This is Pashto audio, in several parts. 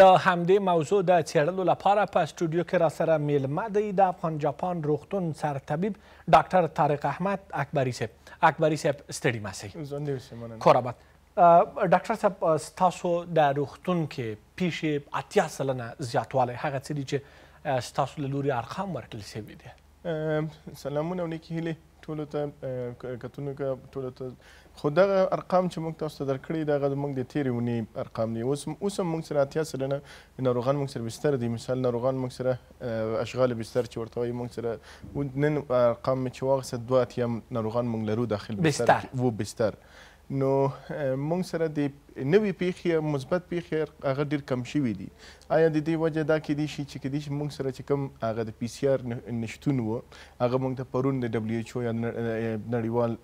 د همدې موضوع د څېړلو لپاره په سټوډیو کې راسره میلمه دی د افغان جاپان روغتون سرطبیب ډاکټر طارق احمد اکبري صاحب اکبري صاحب ستړي مسئ کوراباد ډاکټر صاحب ستاسو د روغتون کې پیش اتیا سلنه زیاتوالی هغه څه دي چې ستاسو له لوري ارقام ورکړل شوي دي سلامونه او نیکې هیلې ټولو ته کتونو کې ټولو ته خو دغه ارقام چې موږ تاسو ته درکړي دغه زموږ د تېرې اونۍ ارقام دي اوس اوس هم موږ سره اتیا سلنه ناروغان موږ سره بستر دي مثال ناروغان موږ سره اشغال بستر چې ورته وایي موږ سره نن ارقام چې واغسه دوه اتیا ناروغان موږ لرو داخل بستر و بستر نو مونږ سره د نوې پیښې مثبت پیښې هغه ډیر کم شوي دي آیا د دې وجه دا کېدی شي چې کېدی شي مونږ سره چې کوم هغه د پی سي آر نشتون و هغه مونږ ته پرون د ډبلیو ایچ او یا نړیوال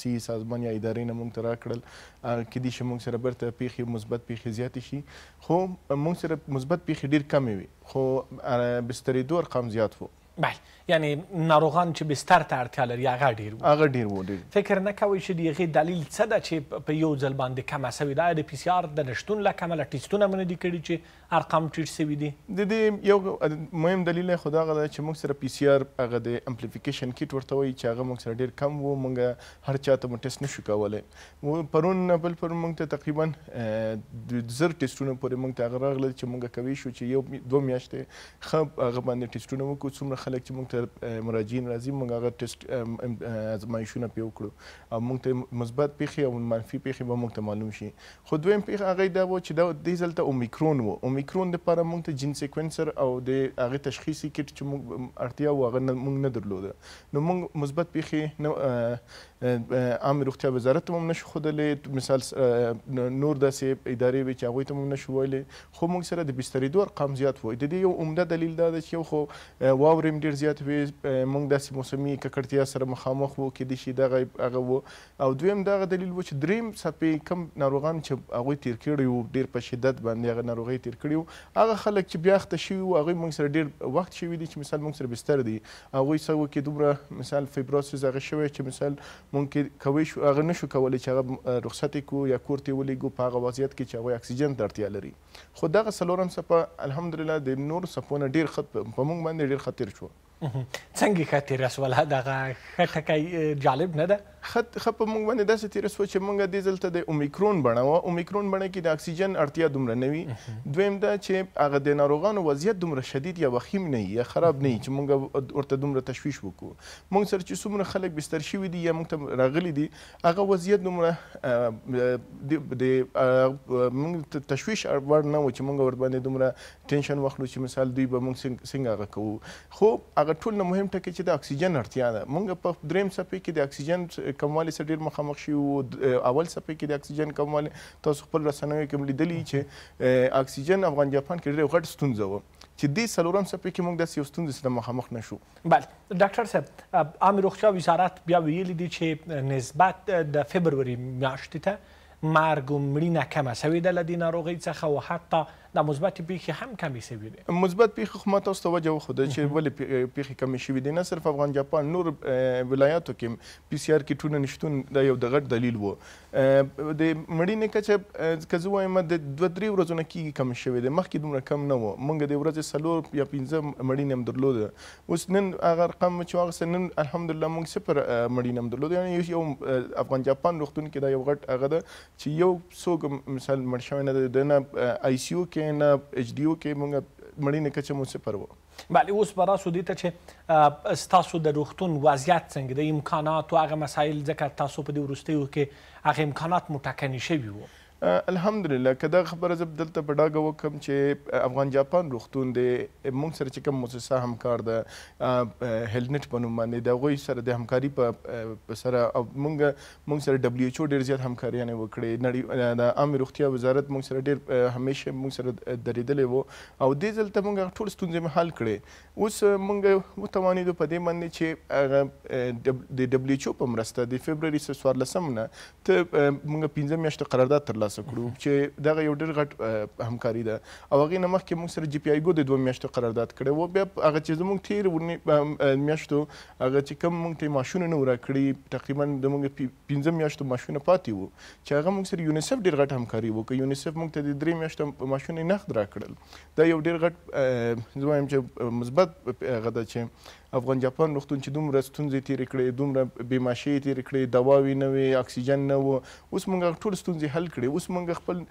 سی سازمان یا ادارې نه مونږ ته راکړل کېدی شي مونږ سره بیرته پیښې مثبت پیښې زیاتې شي خو مونږ سره مثبت پیښې ډیر کمې وي خو بسترېدو ارقام زیات وو بله یعنی ناروغان چې بستر ته اړتیا لري هغه ډیر وو هغه ډیر وو ډیر فکر نه کوئ چې د هغې دلیل څه ده چې په یو ځل باندې کمه سوې ده د پی سي آر د نشتون له کمله ټیسټونه مو نه دي کړي چې ارقام ټیټ سوي دي د دې یو مهم دلیل خو دا ده چې موږ سره پی سي آر هغه د امپلیفیکیشن کیټ ورته وایي چې هغه موږ سره ډیر کم وو موږ هر چا ته مو ټیسټ نشو کولی پرون بل پرون موږ ته تقریبا د زر ټیسټونو پورې موږ ته هغه راغلل چې موږ کوي شو چې یو دوه میاشتې ښه هغه باندې ټیسټونه وکړو څومره خلک چې موږ ته مراجعین راځي موږ هغه ټیسټ ازمایښونه پې وکړو او موږ ته مثبت پیښې او منفي پیښې به موږ ته معلوم شي خو دویم پیښه هغه دا و چې دا دې ځل ته اومیکرون و اومیکرون دپاره موږ ته جین سیکوینسر او د هغه تشخیصي کټ چې موږ اړتیا و هغه موږ نه درلوده نو موږ مثبت پیښې عام روغتیا وزارت ته هم نشو ښودلی مثال نور داسې ادارې وې چې هغوی ته هم نشو ویلی خو موږ سره د بسترېدو ارقام زیات وای د دې یو عمده دلیل دا ده چې یو خو واورې هم ډېر زیات وې موږ داسې موسمي ککړتیا سره مخامخ وو کېدای شي دغه هغه وو او دویم دغه دلیل وو چې دریم څپې کم ناروغان چې هغوی تیر کړي وو ډېر په شدت باندې هغه ناروغۍ تیر کړي وو هغه خلک چې بیا اخته شوي وو هغوی موږ سره ډېر وخت شوي دي چې مثال موږ سره بستر دي هغوی څه وکړي دومره مثال فیبروسس هغه شوی چې مثال مونږ کوي شو هغه نشو کولی چې هغه رخصت کو یا کور ته ولیږو په هغه وضعیت کې چې هغه اکسیجن ته اړتیا لري خو دغه څلورم څپه الحمدلله د نور څپونه ډیر خط په مونږ باندې ډیر خطر شو څنګه خطر رسول دغه خټکی جالب نه ده خط خپ مونږ باندې داسې تیر سو چې مونږ د دلته د اومیکرون بڼه او اومیکرون بڼه کې د اکسیجن اړتیا دومره نه وي دویم دا چې هغه د ناروغانو وضعیت دومره شدید یا وخیم نه یا خراب نه چې مونږ ورته دومره تشویش وکړو مونږ سره چې څومره خلک بستر شوي دي یا مونږ ته راغلي دي هغه وضعیت دومره د مونږ تشویش ور نه و چې مونږ ور باندې دومره ټینشن واخلو چې مثال دوی به مونږ څنګه هغه کوو خو هغه ټول نه مهم ټکی چې د اکسیجن اړتیا ده مونږ په دریم څپې کې د اکسیجن کموالی سره ډیر مخامخ شي او اول صفحه کې د اکسیجن کموالی تاسو خپل رسنوي کې ملیدلی چې اکسیجن افغان جاپان کې ډیر غټ ستونزه و چې دې سلورم صفحه کې موږ د یو ستونزې سره مخامخ نشو بله ډاکټر صاحب عام روغتیا وزارت بیا ویلي دي چې نسبت د فبروري میاشتې ته مرګ و مړینه کمه سوې ده له دې ناروغۍ څخه او حتی د مثبت پیخي هم کمی شوی دي مثبت پیخي خو ماته تاسو توجه وخوده چې ولې پیخي کمی شوی دي نه صرف افغان جاپان نور ولایاتو کې پی سي آر کټونه نشتون دا یو د غټ دلیل وو د مړینې کچه کزو وایم د دوه درې ورځو نه کیږي کم شوی دي مخکې دومره کم نه وو موږ د ورځې سلور یا پنځه مړینې هم درلوده اوس نن هغه رقم چې هغه نن الحمدلله موږ صفر مړینه هم درلوده یعنی یو افغان جاپان روغتون کې دا یو غټ هغه ده چې یو څوک مثال مړ شوی نه دی د آی سی یو کې کې نه ایچ ډي او کې مونږ مړینه کې چې مو څه پروا بله اوس به راسو دې ته چې ستاسو د روغتون وضعیت څنګه د امکاناتو هغه مسایل ځکه تاسو په دې وروستیو کې هغه امکانات مو ټاکني شوي وو الحمدلله کدا خبره زب دلته په ډاګه وکم چې افغان جاپان روختون دی مونږ سره چې کوم مؤسسه همکار ده هیلنټ په نوم باندې د غوي سره د همکاري په سره مونږ مونږ سره دبليو ایچ او ډیر زیات همکاري نه وکړي نړۍ د عام روغتیا وزارت مونږ سره ډیر همیشه مونږ سره درېدلې وو او دې ځلته مونږ ټول ستونزې حل کړې اوس مونږ وتوانېدو په دې باندې چې د دبليو ایچ او په مرسته د فبرवरी 14 نه ته مونږ 15 میاشتې قرارداد ترلاسه ترلاسه کړو چې دغه یو ډېر غټ همکاري ده او هغې نه مخکې موږ سره جي پي آی ګو د دوه میاشتو قرارداد کړی و بیا هغه چې زموږ تېر میاشتو هغه چې کوم موږ ته معاشونه نه راکړي تقریبا زموږ پنځه میاشتو معاشونه پاتې وو چې هغه موږ سره یونیسف ډېر غټ همکاري وکړه یونیسف موږ ته د درې میاشتو معاشونه نقد راکړل دا یو ډېر غټ زه وایم چې مثبت هغه ده چې افغان جاپان روغتون چې دومره ستونزې تېرې کړې دومره بیماشۍ تېرې کړې دواوې نه وې اکسیجن نه و اوس موږ ټول ستونزې حل کړې اوس موږ خپل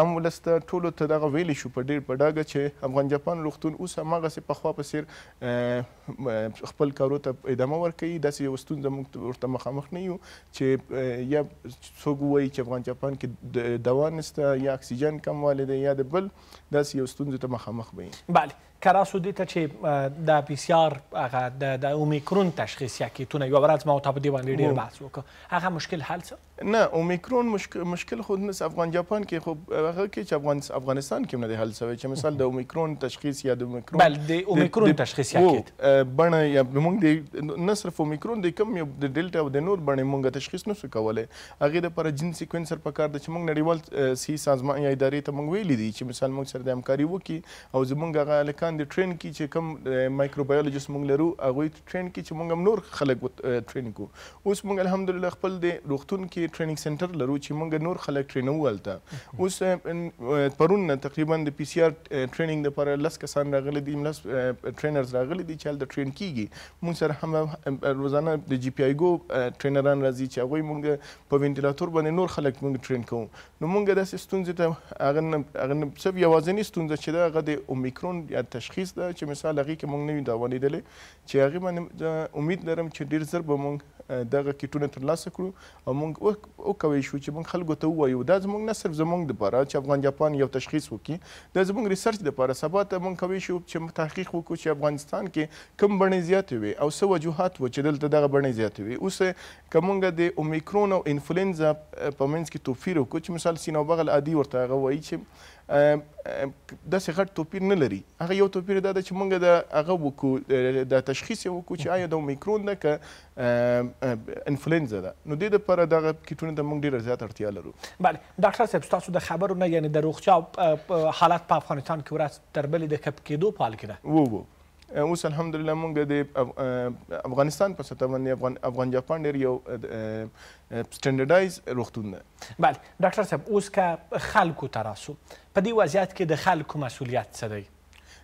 عام ولس ته ټولو ته دغه ویلی شو په ډېر په ډاګه چې افغان جاپان روغتون اوس هماغسې پخوا په څېر خپل کارو ته ادامه ورکوي داسې یو ستونزه موږ ورته مخامخ نه یو چې یا څوک وایي چې افغان جاپان کې دوا نشته یا اکسیجن کم والی دی یا د بل داسې یو ستونزو ته مخامخ به بله کراسو دي ته چې د پی سي آر هغه د اومیکرون تشخیص یا کیټونه یو ورځ ما ته په دی باندې ډیر بحث وکړ هغه مشکل حل څه نه اومیکرون مشکل, مشکل خود نس افغان جاپان کې خو هغه کې چې افغان افغانستان کې نه حل شوی چې مثال د اومیکرون تشخیص یا د اومیکرون بل د اومیکرون تشخیص یا کې بڼه یا موږ د نه صرف اومیکرون د کم یو د ډیلټا او د نور بڼې موږ تشخیص نشو کولای هغه د پر جن سیکوینسر په کار د چې موږ نړیوال سی سازمان یا ادارې ته موږ ویلي دي چې مثال موږ سره د همکاري وکي او زموږ هغه لکان د ټرین کې چې کم مایکروبیولوژیست موږ لرو هغه ټرین کې چې موږ هم نور خلک ټرین کو اوس موږ الحمدلله خپل د روغتون کې ډیر ټریننګ سنټر لرو چې موږ نور خلک ټرینو هلته اوس پرون نه تقریبا د پی سی آر ټریننګ لپاره لس کسان راغلي دي لس ټرینرز راغلي دي چې هلته ټرین کیږي موږ سره هم روزانه د جی پی آی ګو ټرینران راځي چې هغوی موږ په وینټیلاتور باندې نور خلک موږ ټرین کوو نو موږ داسې ستونزې ته هغه نه هغه نه صرف یوازینۍ ستونزه چې ده هغه د اومیکرون یا تشخیص ده چې مثال هغې کې موږ نه وي داوانېدلی چې هغې باندې امید لرم چې ډېر ژر به موږ دغه کیټونه ترلاسه کړو او موږ وکوي شو چې موږ خلکو ته ووایو دا زموږ نه صرف زموږ د پاره چې افغان جاپان یو تشخیص وکړي دا زموږ ریسرچ د پاره سبا ته موږ کوي شو چې تحقیق وکړو چې افغانستان کې کم بڼې زیاتې وي او څه وجوهات و چې دلته دغه بڼې زیاتې وي اوس که موږ د اومیکرون او انفلوئنزا په منځ کې توپیر وکړو چې مثال سینوبغل عادي ورته هغه وایي چې داسې غټ توپیر نه لري هغه یو توپیر دا ده چې موږ د هغه وکړو د تشخیص یې وکړو چې آیا د اومیکرون ده که انفلوینزا ده نو دې دپاره دغه کیټونه ته موږ ډېره زیاته اړتیا لرو بله ډاکټر صاحب ستاسو د خبرو نه یعنې د روغتیا حالت په افغانستان کې ورځ تر بلې د کپ کېدو په حال کې ده اوس الحمدلله مونږ د افغانستان په سطح باندې افغان جاپان ډېر یو سټنډرډایز روغتون ده بله ډاکټر صاحب اوس که خلکو ته راسو په دې وضعیت کې د خلکو مسؤلیت څه دی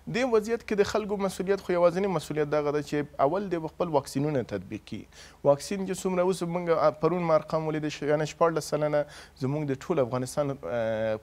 دې وضعیت کې د خلکو مسولیت خو یوازینی مسولیت دغه ده چې اول دی خپل واکسینونه تطبیق کړي واکسین چې څومره اوس موږ پرون مارقام ولیده یعنې شپاړلس سلنه زموږ د ټول افغانستان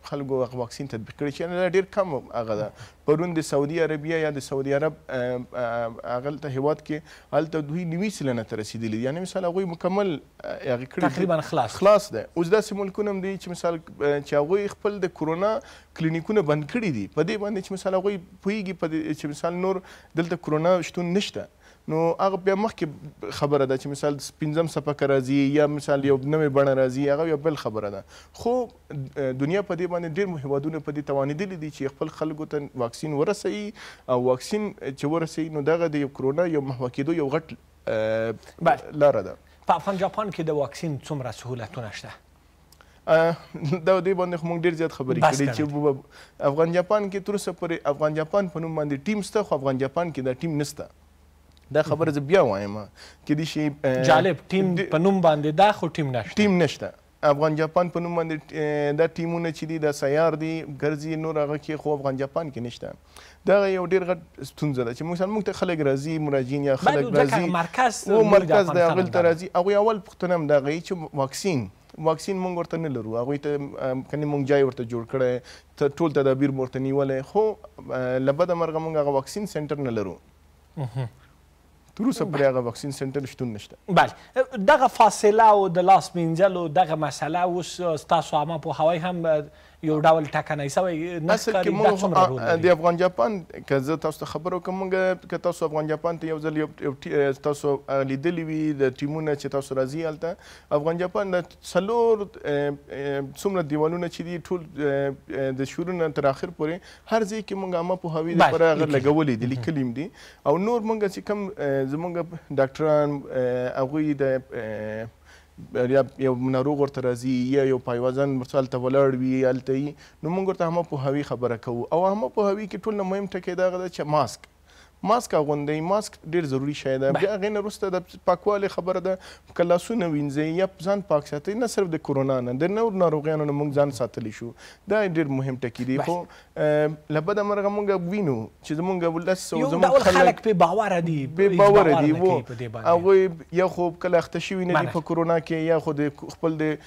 خلکو هغه واکسین تطبیق کړی چې یعنې ډېر کم هغه ده پرون د سعودي عربیه یا د سعودي عرب هغه هلته هیواد کې هلته دوی نوي سلنه ته رسېدلي یعنې مثال هغوی مکمل هغه کړي تقریبا خلاص خلاص ده اوس داسې ملکونه هم دي چې مثال چې هغوی خپل د کرونا کلینیکونه بند کړي دي په دې باندې چې مثال هغوی پوهېږي کیږي په چې مثال نور دلته کرونا شتون نشته نو هغه بیا مخکې خبره ده چې مثال پنځم صفحه راځي یا مثال یو نوې بڼه راځي هغه یو بل خبره ده خو دنیا په دې باندې ډېر هیوادونه په دې توانېدلي دي چې خپل خلکو ته واکسین ورسوي او واکسین چې ورسوي نو دغه د یو کرونا یو محوه کېدو یو غټ لاره ده په افغان جاپان کې د واکسین څومره سهولتونه شته دا دوی باندې موږ ډیر زیات خبرې کړې چې افغان جاپان کې تر اوسه پورې افغان جاپان په نوم باندې ټیم شته خو افغان جاپان کې دا ټیم نشته دا خبره زه بیا وایم کې دي شي جالب ټیم په نوم باندې دا خو ټیم نشته ټیم نشته افغان جاپان په نوم باندې دا ټیمونه چې دي دا سیار دي ګرځي نور هغه کې خو افغان جاپان کې نشته دا یو ډیر غټ ستونزه ده چې موږ موږ ته خلک راځي مراجعین یا خلک راځي او مرکز د هغه تر راځي او اول پښتنه هم دا غي چې واکسین واکسین مونږ ورته نه لرو هغوی ته کنه مونږ جای ورته جوړ کړی ټول تدابیر مورته نیولی خو له بده مرغه مونږ هغه واکسین سینټر نه لرو تر اوسه پورې هغه واکسین سنټر شتون نشته بله دغه فاصله او د لاس مینځلو دغه مسله اوس ستاسو عامه پوهاوی هم یو ډول ټاکنی سوی اصل کې موږ د افغان جاپان که زه تاسو ته خبر وکړم موږ که تاسو افغان جاپان ته یو ځل یو تاسو لیدلی وي د ټیمونه چې تاسو راځي هلته افغان جاپان د څلور څومره دیوالونه چې دي ټول د شروع نه تر آخر پورې هر ځای کې موږ عامه پوهاوي دپاره هغه لګولي دي لیکلي دي او نور موږ چې کوم زمونږ ډاکټران هغوی د یا یو ناروغ ورته راځي یا یو پایوزن مثال ته ولاړ وي هلته نو موږ ورته همه پوهاوي خبره کوو او همه پوهاوي کې ټول مهم ټکی دغه ده چې ماسک ماسک اغوندئ ماسک ډیر ضروری شی ده بیا هغې نه وروسته د پاکوالي خبره ده که لاسونه وینځئ یا ځان پاک ساتئ نه صرف د کرونا نه د نور ناروغیانو نه موږ ځان ساتلی شو دا ډیر مهم ټکي دی خو له بده مرغه موږ وینو چې زموږ لس او زموږ خلک پې باوره دي بې باوره دي و هغوی یا خو کله اخته شوي نه دي په کرونا کې یا خو د خپل د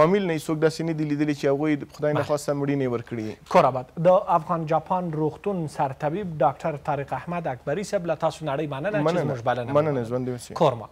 فامیل نه یې څوک داسې نه دي لیدلی چې هغوی خدای نخواسته مړینې ورکړي کوراباد د افغان جاپان روغتون سرطبیب ډاکټر طارق احمد اکبري صاحب له تاسو نړۍ مننه چې موږ بلنه مننه ژوند دې وسي کور مو